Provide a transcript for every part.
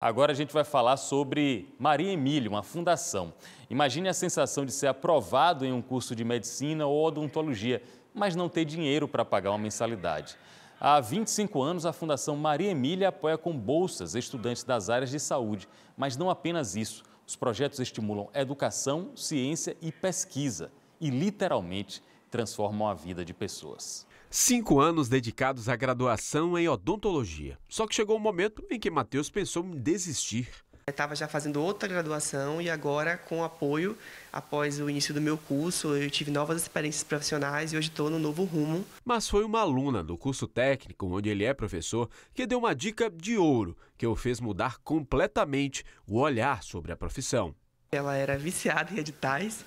Agora a gente vai falar sobre Maria Emília, uma fundação. Imagine a sensação de ser aprovado em um curso de medicina ou odontologia, mas não ter dinheiro para pagar uma mensalidade. Há 25 anos, a Fundação Maria Emília apoia com bolsas estudantes das áreas de saúde, mas não apenas isso. Os projetos estimulam educação, ciência e pesquisa e literalmente transformam a vida de pessoas. Cinco anos dedicados à graduação em odontologia. Só que chegou o um momento em que Matheus pensou em desistir. estava já fazendo outra graduação e agora, com apoio, após o início do meu curso, eu tive novas experiências profissionais e hoje estou no novo rumo. Mas foi uma aluna do curso técnico, onde ele é professor, que deu uma dica de ouro que o fez mudar completamente o olhar sobre a profissão. Ela era viciada em editais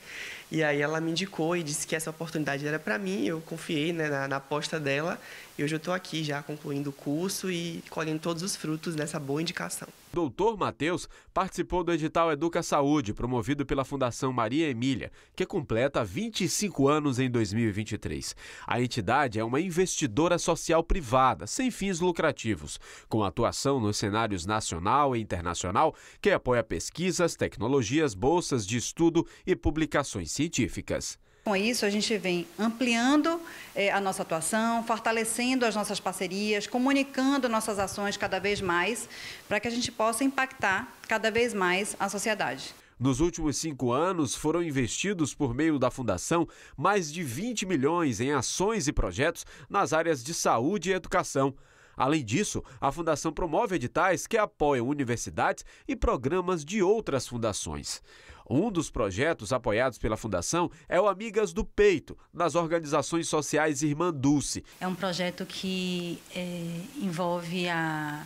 e aí ela me indicou e disse que essa oportunidade era para mim. Eu confiei né, na, na, aposta dela e hoje eu estou aqui já concluindo o curso e colhendo todos os frutos dessa boa indicação. Doutor Matheus participou do edital Educa Saúde, promovido pela Fundação Maria Emília, que completa 25 anos em 2023. A entidade é uma investidora social privada, sem fins lucrativos, com atuação nos cenários nacional e internacional, que apoia pesquisas, tecnologias bolsas de estudo e publicações científicas. Com isso, a gente vem ampliando eh, a nossa atuação, fortalecendo as nossas parcerias, comunicando nossas ações cada vez mais, para que a gente possa impactar cada vez mais a sociedade. Nos últimos cinco anos, foram investidos por meio da Fundação mais de 20 milhões em ações e projetos nas áreas de saúde e educação. Além disso, a fundação promove editais que apoiam universidades e programas de outras fundações. Um dos projetos apoiados pela Fundação é o Amigas do Peito, nas organizações sociais Irmã Dulce. É um projeto que é, envolve a,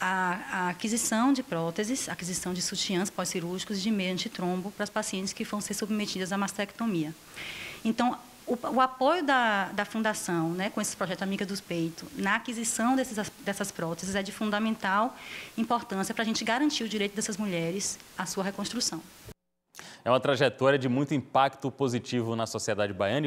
a, a, aquisição de próteses, aquisição de sutiãs pós-cirúrgicos de meia antitrombo para as pacientes que vão ser submetidas à mastectomia. Então, o, o apoio da, da Fundação, né, com esse projeto Amiga dos Peito, na aquisição desses, dessas próteses é de fundamental importância para a gente garantir o direito dessas mulheres à sua reconstrução. É uma trajetória de muito impacto positivo na sociedade baiana